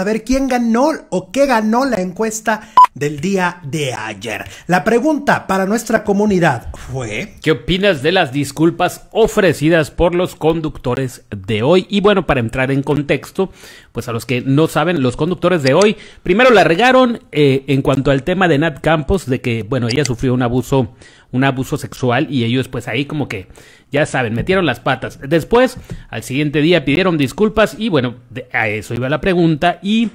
A ver quién ganó o qué ganó la encuesta del día de ayer. La pregunta para nuestra comunidad fue... ¿Qué opinas de las disculpas ofrecidas por los conductores de hoy? Y bueno, para entrar en contexto, pues a los que no saben, los conductores de hoy, primero la regaron eh, en cuanto al tema de Nat Campos, de que, bueno, ella sufrió un abuso, un abuso sexual y ellos pues ahí como que, ya saben, metieron las patas. Después, al siguiente día pidieron disculpas y bueno, a eso iba la pregunta y...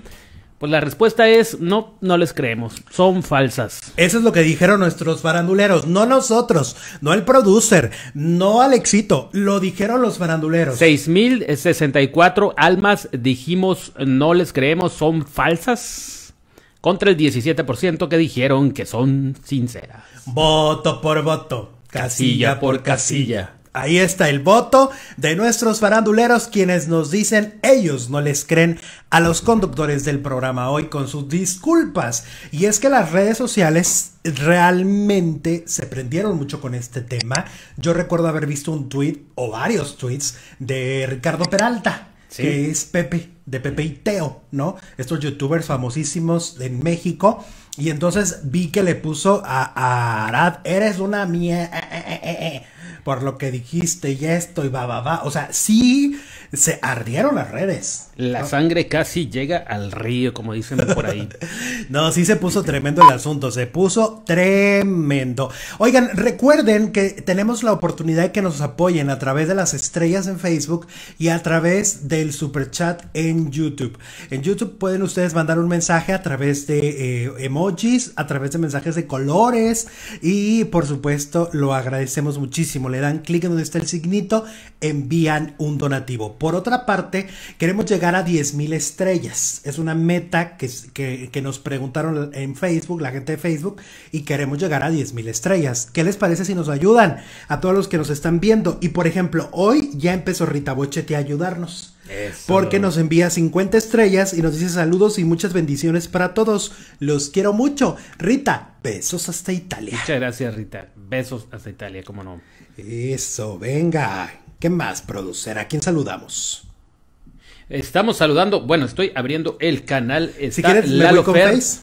Pues la respuesta es no, no les creemos, son falsas. Eso es lo que dijeron nuestros faranduleros, no nosotros, no el producer, no Alexito, lo dijeron los faranduleros. 6.064 almas dijimos no les creemos, son falsas, contra el 17% que dijeron que son sinceras. Voto por voto, casilla, por casilla. Ahí está el voto de nuestros faranduleros quienes nos dicen ellos no les creen a los conductores del programa hoy con sus disculpas. Y es que las redes sociales realmente se prendieron mucho con este tema. Yo recuerdo haber visto un tweet o varios tweets de Ricardo Peralta, que es Pepe, de Pepe y Teo, ¿no? Estos youtubers famosísimos en México. Y entonces vi que le puso a, Arad, eres una mía por lo que dijiste y esto y va, va, va. O sea, sí se ardieron las redes. La sangre casi llega al río, como dicen por ahí. no, sí se puso tremendo el asunto, se puso tremendo. Oigan, recuerden que tenemos la oportunidad de que nos apoyen a través de las estrellas en Facebook y a través del super chat en YouTube. En YouTube pueden ustedes mandar un mensaje a través de eh, emojis, a través de mensajes de colores y por supuesto lo agradecemos muchísimo. Le dan clic en donde está el signito, envían un donativo por otra parte, queremos llegar a 10.000 estrellas. Es una meta que, nos preguntaron en Facebook, la gente de Facebook, y queremos llegar a 10.000 estrellas. ¿Qué les parece si nos ayudan a todos los que nos están viendo? Y por ejemplo, hoy ya empezó Rita Bochetti a ayudarnos. Porque nos envía 50 estrellas y nos dice saludos y muchas bendiciones para todos. Los quiero mucho. Rita, besos hasta Italia. Muchas gracias, Rita. Besos hasta Italia, cómo no. Eso, venga. ¿Qué más, producer? ¿A quién saludamos? Estamos saludando, bueno, estoy abriendo el canal. si quieres, me voy con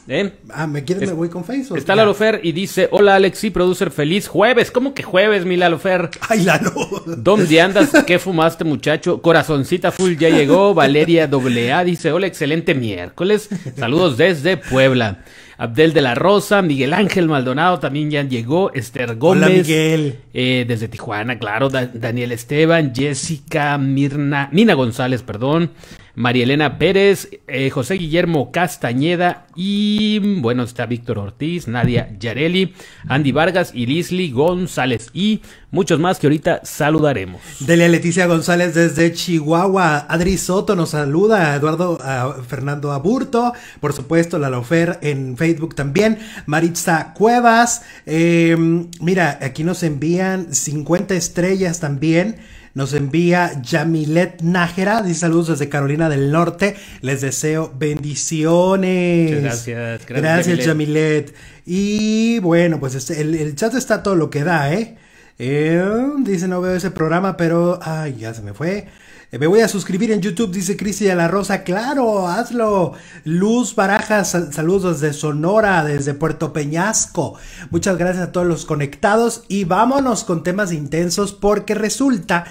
¿eh? Ah, ¿me quieres, me voy con Face? está Lalo y dice: Hola, Alex, sí, producer, feliz jueves. ¿Cómo que jueves, mi Lalo Ay, Lalo. ¿Dónde andas? ¿Qué fumaste, muchacho? Corazoncita full ya llegó. Valeria AA dice: Hola, excelente miércoles. Saludos desde Puebla. Abdel de la Rosa, Miguel Ángel Maldonado también ya llegó, Esther Gómez. Hola, Miguel. Eh, desde Tijuana, claro, Daniel Esteban, Jessica, Mirna, Nina González, perdón, María Elena Pérez, eh, José Guillermo Castañeda y bueno, está Víctor Ortiz, Nadia Yareli, Andy Vargas y Lisly González y muchos más que ahorita saludaremos. Delia Leticia González desde Chihuahua, Adri Soto nos saluda, Eduardo Fernando Aburto, por supuesto, la Lofer en Facebook también, Maritza Cuevas, em, mira, aquí nos envían 50 estrellas también. Nos envía Yamilet Nájera, dice saludos desde Carolina del Norte. Les deseo bendiciones. gracias, gracias. Gracias, Yamilet. Y bueno, pues este, el, chat está todo lo que da, ¿eh? ¿eh? Dice no veo ese programa, pero. Ay, ya se me fue. Eh, me voy a suscribir en YouTube, dice Cristi de la Rosa. Claro, hazlo. Luz Barajas, saludos desde Sonora, desde Puerto Peñasco. Muchas gracias a todos los conectados y vámonos con temas intensos porque resulta